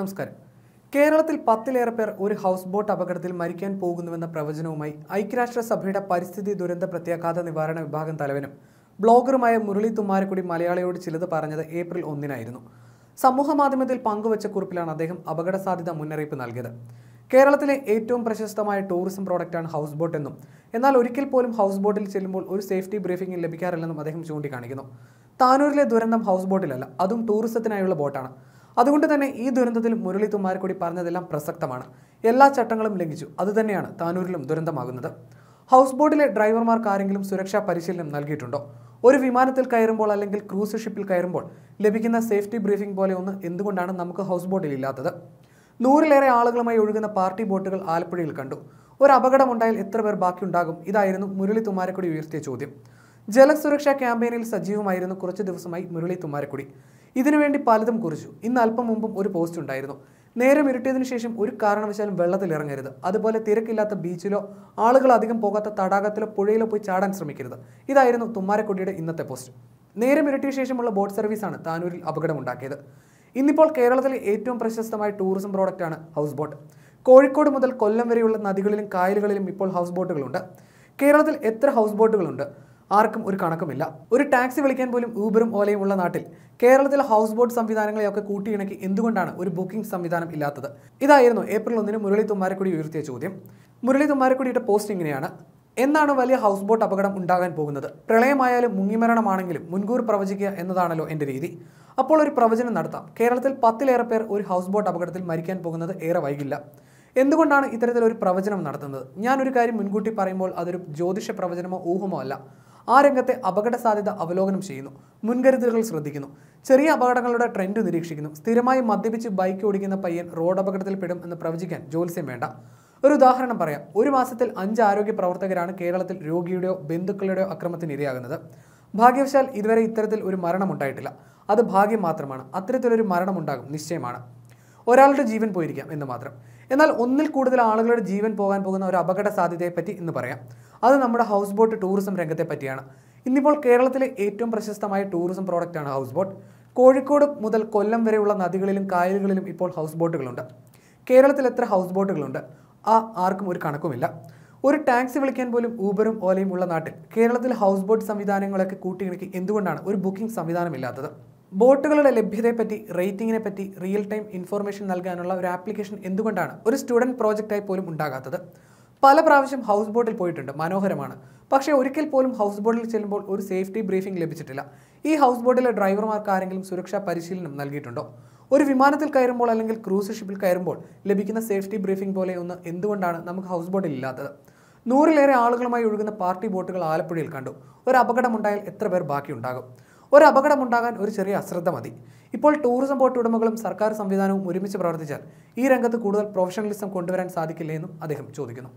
നമസ്കാരം കേരളത്തിൽ പത്തിലേറെ പേർ ഒരു ഹൗസ് ബോട്ട് അപകടത്തിൽ മരിക്കാൻ പോകുന്നുവെന്ന പ്രവചനവുമായി ഐക്യരാഷ്ട്രസഭയുടെ പരിസ്ഥിതി ദുരന്ത പ്രത്യാഘാത നിവാരണ വിഭാഗം തലവനും ബ്ലോഗറുമായ മുരളി തുമ്മാരക്കുടി മലയാളിയോട് ചിലത് പറഞ്ഞത് ഏപ്രിൽ ഒന്നിനായിരുന്നു മാധ്യമത്തിൽ പങ്കുവച്ച കുറിപ്പിലാണ് അദ്ദേഹം അപകട സാധ്യത മുന്നറിയിപ്പ് നൽകിയത് കേരളത്തിലെ ഏറ്റവും പ്രശസ്തമായ ടൂറിസം പ്രോഡക്റ്റാണ് ഹൗസ് ബോട്ട് എന്നും എന്നാൽ ഒരിക്കൽ പോലും ഹൗസ് ബോട്ടിൽ ചെല്ലുമ്പോൾ ഒരു സേഫ്റ്റി ബ്രീഫിംഗ് ലഭിക്കാറില്ലെന്നും അദ്ദേഹം ചൂണ്ടിക്കാണിക്കുന്നു താനൂരിലെ ദുരന്തം ഹൗസ് ബോട്ടിലല്ല അതും ടൂറിസത്തിനായുള്ള ബോട്ടാണ് അതുകൊണ്ട് തന്നെ ഈ ദുരന്തത്തിൽ മുരളി തുമ്മാരക്കുടി പറഞ്ഞതെല്ലാം പ്രസക്തമാണ് എല്ലാ ചട്ടങ്ങളും ലംഘിച്ചു അതുതന്നെയാണ് താനൂരിലും ദുരന്തമാകുന്നത് ഹൗസ് ബോട്ടിലെ ഡ്രൈവർമാർക്ക് ആരെങ്കിലും സുരക്ഷാ പരിശീലനം നൽകിയിട്ടുണ്ടോ ഒരു വിമാനത്തിൽ കയറുമ്പോൾ അല്ലെങ്കിൽ ക്രൂസ് ഷിപ്പിൽ കയറുമ്പോൾ ലഭിക്കുന്ന സേഫ്റ്റി ബ്രീഫിംഗ് പോലെ ഒന്ന് എന്തുകൊണ്ടാണ് നമുക്ക് ഹൗസ് ബോട്ടിൽ ഇല്ലാത്തത് നൂറിലേറെ ആളുകളുമായി ഒഴുകുന്ന പാർട്ടി ബോട്ടുകൾ ആലപ്പുഴയിൽ കണ്ടു ഒരു അപകടമുണ്ടായാൽ എത്ര പേർ ബാക്കിയുണ്ടാകും ഇതായിരുന്നു മുരളി തുമാരക്കുടി ഉയർത്തിയ ചോദ്യം ജലസുരക്ഷാ ക്യാമ്പയിനിൽ സജീവമായിരുന്നു കുറച്ച് ദിവസമായി മുരളി തുമാരക്കുടി ഇതിനുവേണ്ടി പലതും കുറിച്ചു ഇന്ന് അല്പം മുമ്പും ഒരു പോസ്റ്റ് ഉണ്ടായിരുന്നു നേരം ഇരുട്ടിയതിനു ശേഷം ഒരു കാരണവശാലും വെള്ളത്തിൽ ഇറങ്ങരുത് അതുപോലെ തിരക്കില്ലാത്ത ബീച്ചിലോ ആളുകൾ അധികം പോകാത്ത തടാകത്തിലോ പുഴയിലോ പോയി ചാടാൻ ശ്രമിക്കരുത് ഇതായിരുന്നു തുമ്മാരക്കുട്ടിയുടെ ഇന്നത്തെ പോസ്റ്റ് നേരം ഇരുട്ടിയ ശേഷമുള്ള ബോട്ട് സർവീസാണ് താനൂരിൽ അപകടമുണ്ടാക്കിയത് ഇന്നിപ്പോൾ കേരളത്തിലെ ഏറ്റവും പ്രശസ്തമായ ടൂറിസം പ്രോഡക്റ്റാണ് ഹൗസ് ബോട്ട് കോഴിക്കോട് മുതൽ കൊല്ലം വരെയുള്ള നദികളിലും കായലുകളിലും ഇപ്പോൾ ഹൗസ് ബോട്ടുകളുണ്ട് കേരളത്തിൽ എത്ര ഹൗസ് ബോട്ടുകളുണ്ട് ആർക്കും ഒരു കണക്കുമില്ല ഒരു ടാക്സി വിളിക്കാൻ പോലും ഊബറും ഓലയും ഉള്ള നാട്ടിൽ കേരളത്തിലെ ഹൗസ് ബോട്ട് സംവിധാനങ്ങളെയൊക്കെ കൂട്ടിയിണക്കി എന്തുകൊണ്ടാണ് ഒരു ബുക്കിംഗ് സംവിധാനം ഇല്ലാത്തത് ഇതായിരുന്നു ഏപ്രിൽ ഒന്നിന് മുരളി തുമ്മാരക്കുടി ഉയർത്തിയ ചോദ്യം മുരളി തുമ്മാരക്കുടിയുടെ പോസ്റ്റ് ഇങ്ങനെയാണ് എന്നാണ് വലിയ ഹൗസ് ബോട്ട് അപകടം ഉണ്ടാകാൻ പോകുന്നത് പ്രളയമായാലും മുങ്ങിമരണമാണെങ്കിലും മുൻകൂർ പ്രവചിക്കുക എന്നതാണല്ലോ എൻ്റെ രീതി അപ്പോൾ ഒരു പ്രവചനം നടത്താം കേരളത്തിൽ പത്തിലേറെ പേർ ഒരു ഹൗസ് ബോട്ട് അപകടത്തിൽ മരിക്കാൻ പോകുന്നത് ഏറെ വൈകില്ല എന്തുകൊണ്ടാണ് ഇത്തരത്തിലൊരു പ്രവചനം നടത്തുന്നത് ഞാനൊരു കാര്യം മുൻകൂട്ടി പറയുമ്പോൾ അതൊരു ജ്യോതിഷ പ്രവചനമോ ഊഹമോ അല്ല ആ രംഗത്തെ അപകട സാധ്യത അവലോകനം ചെയ്യുന്നു മുൻകരുതലുകൾ ശ്രദ്ധിക്കുന്നു ചെറിയ അപകടങ്ങളുടെ ട്രെൻഡ് നിരീക്ഷിക്കുന്നു സ്ഥിരമായി മദ്യപിച്ച് ബൈക്ക് ഓടിക്കുന്ന പയ്യൻ റോഡ് അപകടത്തിൽപ്പെടും എന്ന് പ്രവചിക്കാൻ ജോത്സ്യം വേണ്ട ഒരു ഉദാഹരണം പറയാം ഒരു മാസത്തിൽ അഞ്ച് ആരോഗ്യ പ്രവർത്തകരാണ് കേരളത്തിൽ രോഗിയുടെയോ ബന്ധുക്കളുടെയോ അക്രമത്തിന് ഇരയാകുന്നത് ഭാഗ്യവശാൽ ഇതുവരെ ഇത്തരത്തിൽ ഒരു മരണം ഉണ്ടായിട്ടില്ല അത് ഭാഗ്യം മാത്രമാണ് അത്തരത്തിലൊരു മരണം ഉണ്ടാകും നിശ്ചയമാണ് ഒരാളുടെ ജീവൻ പോയിരിക്കാം എന്ന് മാത്രം എന്നാൽ ഒന്നിൽ കൂടുതൽ ആളുകളുടെ ജീവൻ പോകാൻ പോകുന്ന ഒരു അപകട സാധ്യതയെപ്പറ്റി ഇന്ന് പറയാം അത് നമ്മുടെ ഹൗസ് ബോട്ട് ടൂറിസം രംഗത്തെ പറ്റിയാണ് ഇന്നിപ്പോൾ കേരളത്തിലെ ഏറ്റവും പ്രശസ്തമായ ടൂറിസം പ്രോഡക്റ്റാണ് ഹൗസ് ബോട്ട് കോഴിക്കോട് മുതൽ കൊല്ലം വരെയുള്ള നദികളിലും കായലുകളിലും ഇപ്പോൾ ഹൗസ് ബോട്ടുകളുണ്ട് കേരളത്തിൽ എത്ര ഹൗസ് ബോട്ടുകളുണ്ട് ആ ആർക്കും ഒരു കണക്കുമില്ല ഒരു ടാക്സി വിളിക്കാൻ പോലും ഊബറും ഓലയും ഉള്ള നാട്ടിൽ കേരളത്തിൽ ഹൗസ് ബോട്ട് സംവിധാനങ്ങളൊക്കെ കൂട്ടിയിണക്കി എന്തുകൊണ്ടാണ് ഒരു ബുക്കിംഗ് സംവിധാനമില്ലാത്തത് ബോട്ടുകളുടെ ലഭ്യതയെപ്പറ്റി റേറ്റിങ്ങിനെ പറ്റി റിയൽ ടൈം ഇൻഫോർമേഷൻ നൽകാനുള്ള ഒരു ആപ്ലിക്കേഷൻ എന്തുകൊണ്ടാണ് ഒരു സ്റ്റുഡൻറ് പ്രോജക്റ്റായി പോലും ഉണ്ടാകാത്തത് പല പ്രാവശ്യം ഹൗസ് ബോട്ടിൽ പോയിട്ടുണ്ട് മനോഹരമാണ് പക്ഷേ ഒരിക്കൽ പോലും ഹൗസ് ബോട്ടിൽ ചെല്ലുമ്പോൾ ഒരു സേഫ്റ്റി ബ്രീഫിംഗ് ലഭിച്ചിട്ടില്ല ഈ ഹൗസ് ബോട്ടിലെ ഡ്രൈവർമാർക്ക് ആരെങ്കിലും സുരക്ഷാ പരിശീലനം നൽകിയിട്ടുണ്ടോ ഒരു വിമാനത്തിൽ കയറുമ്പോൾ അല്ലെങ്കിൽ ക്രൂസ് ഷിപ്പിൽ കയറുമ്പോൾ ലഭിക്കുന്ന സേഫ്റ്റി ബ്രീഫിംഗ് പോലെ ഒന്ന് എന്തുകൊണ്ടാണ് നമുക്ക് ഹൗസ് ബോട്ടിൽ ഇല്ലാത്തത് നൂറിലേറെ ആളുകളുമായി ഒഴുകുന്ന പാർട്ടി ബോട്ടുകൾ ആലപ്പുഴയിൽ കണ്ടു ഒരു അപകടമുണ്ടായാൽ എത്ര പേർ ബാക്കിയുണ്ടാകും ഒരു അപകടമുണ്ടാകാൻ ഒരു ചെറിയ അശ്രദ്ധ മതി ഇപ്പോൾ ടൂറിസം ബോട്ട് ഉടമകളും സർക്കാർ സംവിധാനവും ഒരുമിച്ച് പ്രവർത്തിച്ചാൽ ഈ രംഗത്ത് കൂടുതൽ പ്രൊഫഷണലിസം കൊണ്ടുവരാൻ സാധിക്കില്ലേ എന്നും അദ്ദേഹം ചോദിക്കുന്നു